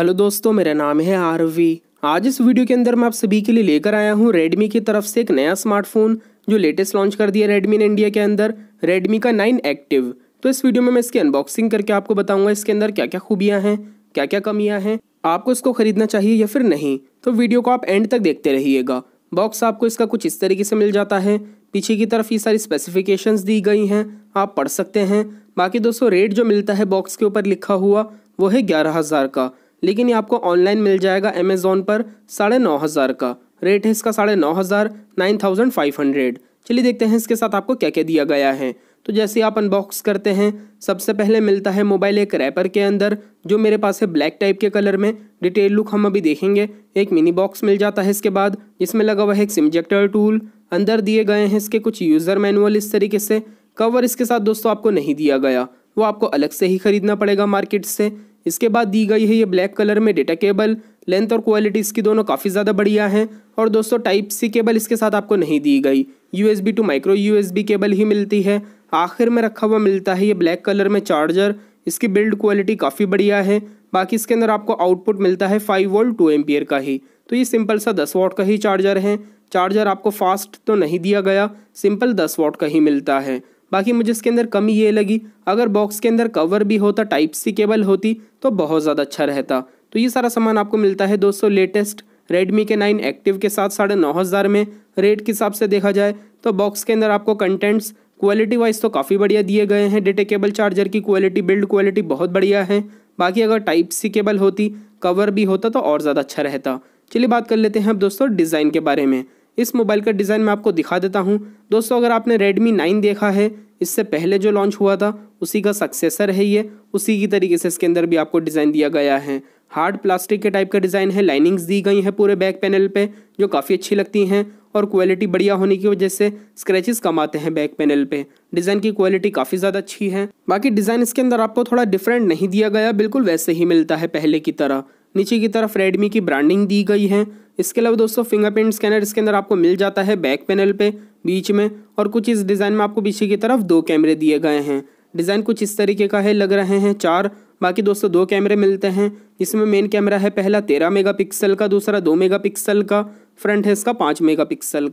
hello दोस्तों मेरा नाम है आरवी आज इस वीडियो के अंदर मैं आप सभी के लिए लेकर आया हूँ रेडमी की तरफ से एक नया स्मार्टफोन जो लेटेस्ट लॉन्च कर दिया रेडमी ने इंडिया के अंदर रेडमी का नाइन एक्टिव तो इस वीडियो में मैं इसकी अनबॉक्सिंग करके आपको बताऊंगा इसके अंदर क्या क्या खूबियाँ हैं क्या क्या कमियाँ हैं आपको इसको खरीदना चाहिए या फिर नहीं तो वीडियो को आप एंड तक देखते रहिएगा बॉक्स आपको इसका कुछ इस तरीके से मिल जाता है पीछे की तरफ ये सारी स्पेसिफिकेशंस दी गई हैं आप पढ़ सकते हैं बाकी दोस्तों रेट जो मिलता है बॉक्स के ऊपर लिखा हुआ वो है ग्यारह हज़ार का लेकिन ये आपको ऑनलाइन मिल जाएगा अमेज़ोन पर साढ़े नौ हज़ार का रेट है इसका साढ़े नौ हज़ार नाइन थाउजेंड फाइव हंड्रेड चलिए देखते हैं इसके साथ आपको क्या क्या दिया गया है तो जैसे आप अनबॉक्स करते हैं सबसे पहले मिलता है मोबाइल एक रैपर के अंदर जो मेरे पास है ब्लैक टाइप के कलर में डिटेल लुक हम अभी देखेंगे एक मिनी बॉक्स मिल जाता है इसके बाद जिसमें लगा हुआ है एक सिमजेक्टर टूल अंदर दिए गए हैं इसके कुछ यूज़र मैनुअल इस तरीके से कवर इसके साथ दोस्तों आपको नहीं दिया गया वो आपको अलग से ही खरीदना पड़ेगा मार्केट से इसके बाद दी गई है ये ब्लैक कलर में डेटा केबल लेंथ और क्वालिटी इसकी दोनों काफ़ी ज़्यादा बढ़िया है और दोस्तों टाइप सी केबल इसके साथ आपको नहीं दी गई U to micro U cable ही मिलती है आखिर में रखा हुआ मिलता है ये ब्लैक कलर में चार्जर इसकी बिल्ड क्वालिटी काफ़ी बढ़िया है बाकी इसके अंदर आपको आउटपुट मिलता है फाइव वोल्ट टू एम का ही तो ये सिंपल सा दस वॉट का ही चार्जर है चार्जर आपको फास्ट तो नहीं दिया गया सिंपल दस वॉट का ही मिलता है बाकी मुझे इसके अंदर कमी ये लगी अगर बॉक्स के अंदर कवर भी होता टाइप सी केबल होती तो बहुत ज़्यादा अच्छा रहता तो ये सारा सामान आपको मिलता है दोस्तों लेटेस्ट रेडमी के नाइन एक्टिव के साथ साढ़े नौ हज़ार में रेट के हिसाब से देखा जाए तो बॉक्स के अंदर आपको कंटेंट्स क्वालिटी वाइज तो काफ़ी बढ़िया दिए गए हैं डेटे केबल चार्जर की क्वालिटी बिल्ड क्वालिटी बहुत बढ़िया है बाकी अगर टाइप सी केबल होती कवर भी होता तो और ज़्यादा अच्छा रहता चलिए बात कर लेते हैं अब दोस्तों डिज़ाइन के बारे में इस मोबाइल का डिज़ाइन मैं आपको दिखा देता हूँ दोस्तों अगर आपने रेडमी नाइन देखा है इससे पहले जो लॉन्च हुआ था उसी का सक्सेसर है ये उसी की तरीके से इसके अंदर भी आपको डिज़ाइन दिया गया है हार्ड प्लास्टिक के टाइप का डिज़ाइन है लाइनिंग्स दी गई हैं पूरे बैक पैनल पे जो काफ़ी अच्छी लगती हैं और क्वालिटी बढ़िया होने की वजह से स्क्रैचेस कम आते हैं बैक पैनल पे डिज़ाइन की क्वालिटी काफ़ी ज़्यादा अच्छी है बाकी डिज़ाइन इसके अंदर आपको थोड़ा डिफरेंट नहीं दिया गया बिल्कुल वैसे ही मिलता है पहले की तरह नीचे की तरफ रेडमी की ब्रांडिंग दी गई है इसके अलावा दोस्तों फिंगरप्रिंट स्कैनर इसके अंदर आपको मिल जाता है बैक पैनल पे बीच में और कुछ इस डिज़ाइन में आपको पीछे की तरफ दो कैमरे दिए गए हैं डिज़ाइन कुछ इस तरीके का है लग रहे हैं चार बाकी दोस्तों दो कैमरे मिलते हैं इसमें मेन कैमरा है पहला तेरह मेगा का दूसरा दो मेगा का फ्रंट है इसका पाँच मेगा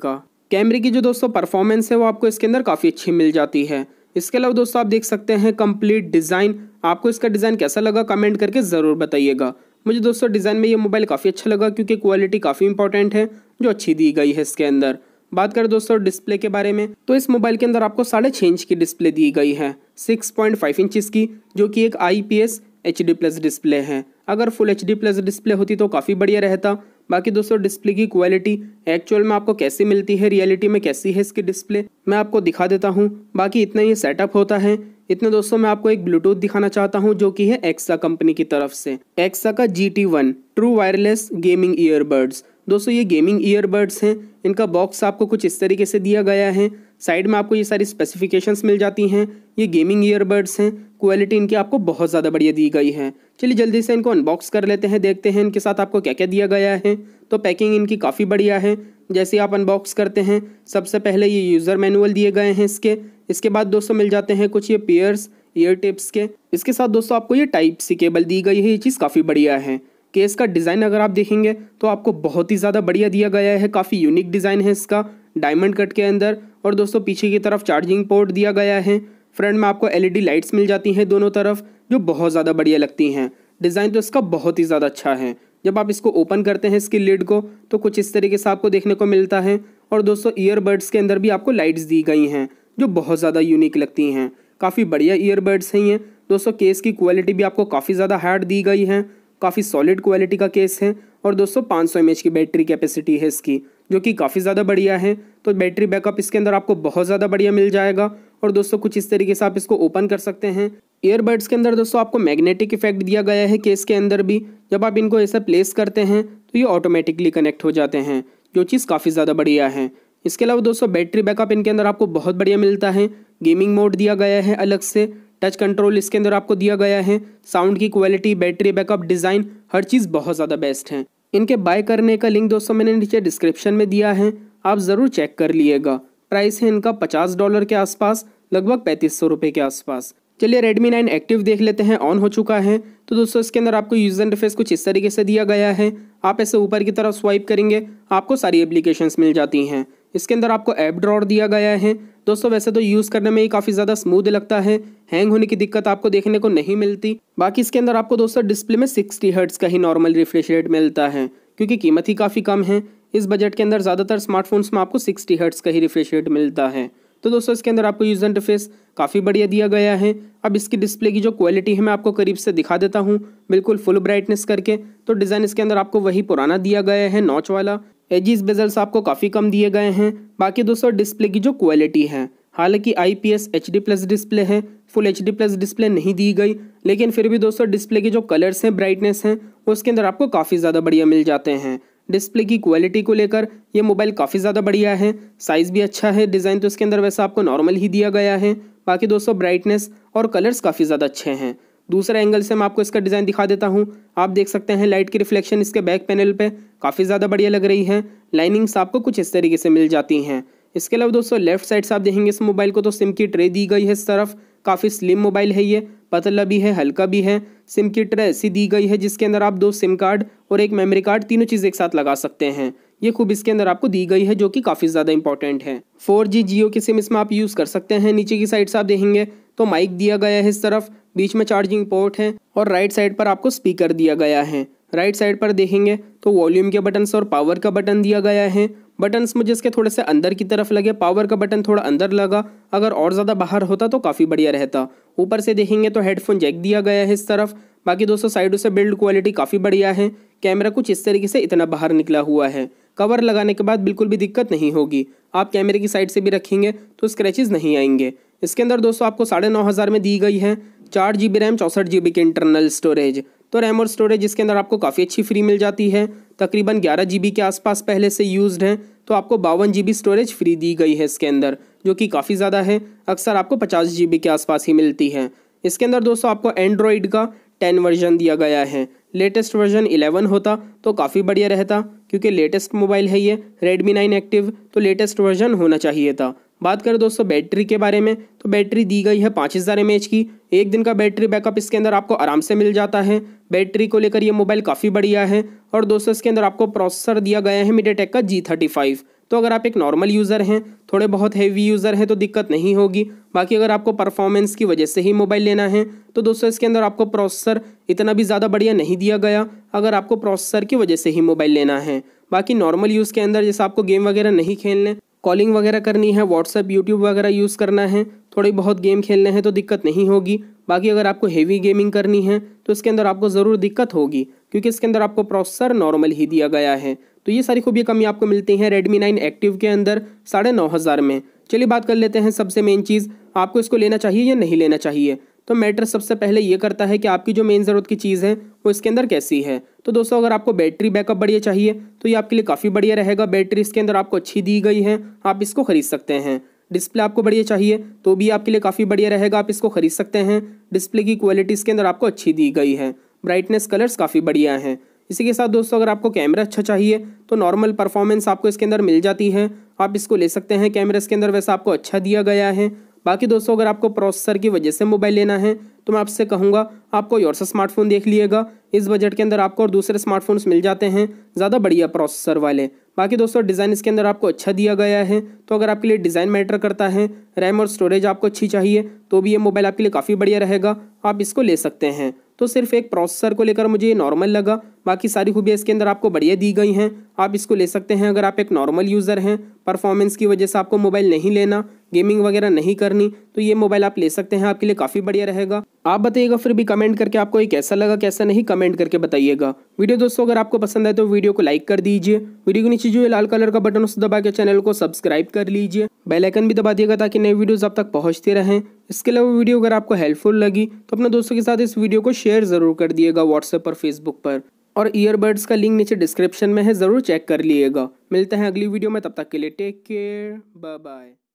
का कैमरे की जो दोस्तों परफॉर्मेंस है वो आपको इसके अंदर काफ़ी अच्छी मिल जाती है इसके अलावा दोस्तों आप देख सकते हैं कंप्लीट डिज़ाइन आपको इसका डिज़ाइन कैसा लगा कमेंट करके ज़रूर बताइएगा मुझे दोस्तों डिज़ाइन में ये मोबाइल काफ़ी अच्छा लगा क्योंकि क्वालिटी काफ़ी इंपॉर्टेंट है जो अच्छी दी गई है इसके अंदर बात करें दोस्तों डिस्प्ले के बारे में तो इस मोबाइल के अंदर आपको साढ़े छः इंच की डिस्प्ले दी गई है सिक्स पॉइंट फाइव इंचज़ की जो कि एक I P S H D plus display है अगर full H D plus display होती तो काफ़ी बढ़िया रहता बाकी दोस्तों डिस्प्ले की क्वालिटी एक्चुअल में आपको कैसी मिलती है रियलिटी में कैसी है इसकी डिस्प्ले मैं आपको दिखा देता हूँ बाकी इतना ही सेटअप होता है इतने दोस्तों मैं आपको एक ब्लूटूथ दिखाना चाहता हूँ जो कि है एक्सा कंपनी की तरफ से एक्सा का G T one true wireless gaming earbuds दोस्तों ये गेमिंग ईयरबड्स हैं इनका बॉक्स आपको कुछ इस तरीके से दिया गया है साइड में आपको ये सारी स्पेसिफिकेशंस मिल जाती हैं ये गेमिंग ईयरबड्स हैं क्वालिटी इनकी आपको बहुत ज़्यादा बढ़िया दी गई है चलिए जल्दी से इनको अनबॉक्स कर लेते हैं देखते हैं इनके साथ आपको क्या क्या दिया गया है तो पैकिंग इनकी काफ़ी बढ़िया है जैसे आप अनबॉक्स करते हैं सबसे पहले ये यूज़र मैनुअल दिए गए हैं इसके इसके बाद दोस्तों मिल जाते हैं कुछ ये पेयर्स ईयर टिप्स के इसके साथ दोस्तों आपको ये टाइप सी केबल दी गई है ये चीज़ काफ़ी बढ़िया है केस का डिज़ाइन अगर आप देखेंगे तो आपको बहुत ही ज़्यादा बढ़िया दिया गया है काफ़ी यूनिक डिज़ाइन है इसका डायमंड कट के अंदर और दोस्तों पीछे की तरफ चार्जिंग पोर्ट दिया गया है फ्रंट में आपको एलईडी लाइट्स मिल जाती हैं दोनों तरफ जो बहुत ज़्यादा बढ़िया लगती हैं डिज़ाइन तो इसका बहुत ही ज़्यादा अच्छा है जब आप इसको ओपन करते हैं इसकी लिड को तो कुछ इस तरीके से आपको देखने को मिलता है और दोस्तों ईयरबड्स के अंदर भी आपको लाइट्स दी गई हैं जो बहुत ज़्यादा यूनिक लगती हैं काफ़ी बढ़िया ईयरबड्स हैं ये दोस्तों केस की क्वालिटी भी आपको काफ़ी ज़्यादा हार्ड दी गई है काफ़ी सॉलिड क्वालिटी का केस है और दोस्तों पाँच सौ की बैटरी कैपेसिटी है इसकी जो कि काफ़ी ज़्यादा बढ़िया है तो बैटरी बैकअप इसके अंदर आपको बहुत ज़्यादा बढ़िया मिल जाएगा और दोस्तों कुछ इस तरीके से आप इसको ओपन कर सकते हैं ईयरबड्स के अंदर दोस्तों आपको मैग्नेटिक इफेक्ट दिया गया है केस के अंदर भी जब आप इनको ऐसा प्लेस करते हैं तो ये ऑटोमेटिकली कनेक्ट हो जाते हैं जो चीज़ काफ़ी ज़्यादा बढ़िया है इसके अलावा दोस्तों बैटरी बैकअप इनके अंदर आपको बहुत बढ़िया मिलता है गेमिंग मोड दिया गया है अलग से टच कंट्रोल इसके अंदर आपको दिया गया है साउंड की क्वालिटी बैटरी बैकअप डिज़ाइन हर चीज़ बहुत ज़्यादा बेस्ट है इनके बाय करने का लिंक दोस्तों मैंने नीचे डिस्क्रिप्शन में दिया है आप ज़रूर चेक कर लिएगा प्राइस है इनका पचास डॉलर के आसपास लगभग पैंतीस सौ रुपये के आसपास चलिए Redmi 9 एक्टिव देख लेते हैं ऑन हो चुका है तो दोस्तों इसके अंदर आपको यूजर इंटरफेस कुछ इस तरीके से दिया गया है आप ऐसे ऊपर की तरफ स्वाइप करेंगे आपको सारी एप्लीकेशंस मिल जाती हैं इसके अंदर आपको ऐप ड्रॉर दिया गया है दोस्तों वैसे तो यूज़ करने में ही काफ़ी ज़्यादा स्मूथ लगता है हैंग होने की दिक्कत आपको देखने को नहीं मिलती बाकी इसके अंदर आपको दोस्तों डिस्प्ले में सिक्सटी हर्ट्स का ही नॉर्मल रिफ्रेश रेट मिलता है क्योंकि कीमत ही काफ़ी कम है इस बजट के अंदर ज़्यादातर स्मार्टफोन्स में आपको सिक्सटी हर्ट्स का ही रिफ्रेश रेट मिलता है तो दोस्तों इसके अंदर आपको यूज़ इंटरफेस काफ़ी बढ़िया दिया गया है अब इसकी डिस्प्ले की जो क्वालिटी है मैं आपको करीब से दिखा देता हूँ बिल्कुल फुल ब्राइटनेस करके तो डिज़ाइन इसके अंदर आपको वही पुराना दिया गया है नॉच वाला एजिस बेजल्स आपको काफ़ी कम दिए गए हैं बाकी दोस्तों डिस्प्ले की जो क्वालिटी है हालांकि I P S H D plus display है full H D plus display नहीं दी गई लेकिन फिर भी दोस्तों डिस्प्ले के जो कलर्स हैं ब्राइटनेस हैं उसके अंदर आपको काफ़ी ज़्यादा बढ़िया मिल जाते हैं डिस्प्ले की क्वालिटी को लेकर ये मोबाइल काफ़ी ज़्यादा बढ़िया है साइज़ भी अच्छा है डिज़ाइन तो इसके अंदर वैसा आपको नॉर्मल ही दिया गया है बाकी दोस्तों ब्राइटनेस और कलर्स काफ़ी ज़्यादा अच्छे हैं दूसरे एंगल से मैं आपको इसका डिज़ाइन दिखा देता हूँ आप देख सकते हैं लाइट की रिफ्लेक्शन इसके बैक पैनल पर काफ़ी ज़्यादा बढ़िया लग रही है लाइनिंग्स आपको कुछ इस तरीके से मिल जाती हैं इसके अलावा दोस्तों लेफ्ट साइड से आप देखेंगे इस मोबाइल को तो सिम की ट्रे दी गई है इस तरफ काफ़ी स्लिम मोबाइल है ये पतला भी है हल्का भी है सिम की ट्रे ऐसी दी गई है जिसके अंदर आप दो सिम कार्ड और एक मेमोरी कार्ड तीनों चीज़ एक साथ लगा सकते हैं ये खूब इसके अंदर आपको दी गई है जो कि काफ़ी ज़्यादा इंपॉर्टेंट है फोर जी की सिम इसमें आप यूज़ कर सकते हैं नीचे की साइड से आप देखेंगे तो माइक दिया गया है इस तरफ बीच में चार्जिंग पोर्ट है और राइट साइड पर आपको स्पीकर दिया गया है राइट साइड पर देखेंगे तो वॉल्यूम के बटन और पावर का बटन दिया गया है बटन्स मुझे इसके थोड़े से अंदर की तरफ लगे पावर का बटन थोड़ा अंदर लगा अगर और ज़्यादा बाहर होता तो काफ़ी बढ़िया रहता ऊपर से देखेंगे तो हेडफोन जैक दिया गया है इस तरफ बाकी दोस्तों साइडों से बिल्ड क्वालिटी काफ़ी बढ़िया है कैमरा कुछ इस तरीके से इतना बाहर निकला हुआ है कवर लगाने के बाद बिल्कुल भी दिक्कत नहीं होगी आप कैमरे की साइड से भी रखेंगे तो स्क्रैचेज नहीं आएंगे इसके अंदर दोस्तों आपको साढ़े नौ हज़ार में दी गई है चार जी बी रैम चौंसठ जी बी की इंटरनल स्टोरेज तो रैम और स्टोरेज इसके अंदर आपको काफ़ी अच्छी फ्री मिल जाती है तकरीबन ग्यारह जी बी के आसपास पहले से यूज़ हैं तो आपको बावन जी बी स्टोरेज फ्री दी गई है इसके अंदर जो कि काफ़ी ज़्यादा है अक्सर आपको पचास जी बी के आसपास ही मिलती है इसके अंदर दोस्तों आपको एंड्रॉयड का टेन वर्जन दिया गया है लेटेस्ट वर्जन इलेवन होता तो काफ़ी बढ़िया रहता क्योंकि लेटेस्ट मोबाइल है ये रेडमी नाइन एक्टिव तो लेटेस्ट वर्जन होना चाहिए था बात करें दोस्तों बैटरी के बारे में तो बैटरी दी गई है पाँच हज़ार एम की एक दिन का बैटरी बैकअप इसके अंदर आपको आराम से मिल जाता है बैटरी को लेकर ये मोबाइल काफ़ी बढ़िया है और दोस्तों इसके अंदर आपको प्रोसेसर दिया गया है मीडियाटेक का जी थर्टी फाइव तो अगर आप एक नॉर्मल यूज़र हैं थोड़े बहुत हैवी यूज़र हैं तो दिक्कत नहीं होगी बाकी अगर आपको परफॉर्मेंस की वजह से ही मोबाइल लेना है तो दोस्तों इसके अंदर आपको प्रोसेसर इतना भी ज़्यादा बढ़िया नहीं दिया गया अगर आपको प्रोसेसर की वजह से ही मोबाइल लेना है बाकी नॉर्मल यूज़ के अंदर जैसे आपको गेम वगैरह नहीं खेलने कॉलिंग वगैरह करनी है व्हाट्सएप यूट्यूब वगैरह यूज़ करना है थोड़े बहुत गेम खेलने हैं तो दिक्कत नहीं होगी बाकी अगर आपको हेवी गेमिंग करनी है तो इसके अंदर आपको ज़रूर दिक्कत होगी क्योंकि इसके अंदर आपको प्रोसेसर नॉर्मल ही दिया गया है तो ये सारी खूबियाँ कमी आपको मिलती हैं रेडमी नाइन एक्टिव के अंदर साढ़े नौ हज़ार में चलिए बात कर लेते हैं सबसे मेन चीज़ आपको इसको लेना चाहिए या नहीं लेना चाहिए तो मैटर सबसे पहले ये करता है कि आपकी जो मेन ज़रूरत की चीज़ है वो इसके अंदर कैसी है तो दोस्तों अगर आपको बैटरी बैकअप बढ़िया चाहिए तो ये आपके लिए काफ़ी बढ़िया रहेगा बैटरी इसके अंदर आपको अच्छी दी गई है आप इसको खरीद सकते हैं डिस्प्ले आपको बढ़िया चाहिए तो भी आपके लिए काफ़ी बढ़िया रहेगा आप इसको खरीद सकते हैं डिस्प्ले की क्वालिटी इसके अंदर आपको अच्छी दी गई है ब्राइटनेस कलर्स काफ़ी बढ़िया हैं इसी के साथ दोस्तों अगर आपको कैमरा अच्छा चाहिए तो नॉर्मल परफॉर्मेंस आपको इसके अंदर मिल जाती है आप इसको ले सकते हैं कैमरा इसके अंदर वैसा आपको अच्छा दिया गया है बाकी दोस्तों अगर आपको प्रोसेसर की वजह से मोबाइल लेना है तो मैं आपसे कहूँगा आपको सा स्मार्टफोन देख लिएगा इस बजट के अंदर आपको और दूसरे स्मार्टफोन्स मिल जाते हैं ज़्यादा बढ़िया प्रोसेसर वाले बाकी दोस्तों डिज़ाइन इसके अंदर आपको अच्छा दिया गया है तो अगर आपके लिए डिज़ाइन मैटर करता है रैम और स्टोरेज आपको अच्छी चाहिए तो भी ये मोबाइल आपके लिए काफ़ी बढ़िया रहेगा आप इसको ले सकते हैं तो सिर्फ एक प्रोसेसर को लेकर मुझे ये नॉर्मल लगा बाकी सारी खूबियाँ इसके अंदर आपको बढ़िया दी गई हैं आप इसको ले सकते हैं अगर आप एक नॉर्मल यूज़र हैं परफॉर्मेंस की वजह से आपको मोबाइल नहीं लेना गेमिंग वगैरह नहीं करनी तो ये मोबाइल आप ले सकते हैं आपके लिए काफ़ी बढ़िया रहेगा आप बताइएगा फिर भी कमेंट करके आपको ये कैसा लगा कैसा नहीं कमेंट करके बताइएगा वीडियो दोस्तों अगर आपको पसंद आए तो वीडियो को लाइक कर दीजिए वीडियो के नीचे जो है लाल कलर का बटन उसे दबा के चैनल को सब्सक्राइब कर लीजिए बेलाइकन भी दबा दिएगा ताकि नए वीडियोज़ आप तक पहुँचते रहें इसके अलावा वीडियो अगर आपको हेल्पफुल लगी तो अपने दोस्तों के साथ इस वीडियो को शेयर ज़रूर कर दिएगा व्हाट्सएप पर फेसबुक पर और ईयरबड्स का लिंक नीचे डिस्क्रिप्शन में है ज़रूर चेक कर लिएगा मिलते हैं अगली वीडियो में तब तक के लिए टेक केयर बाय बाय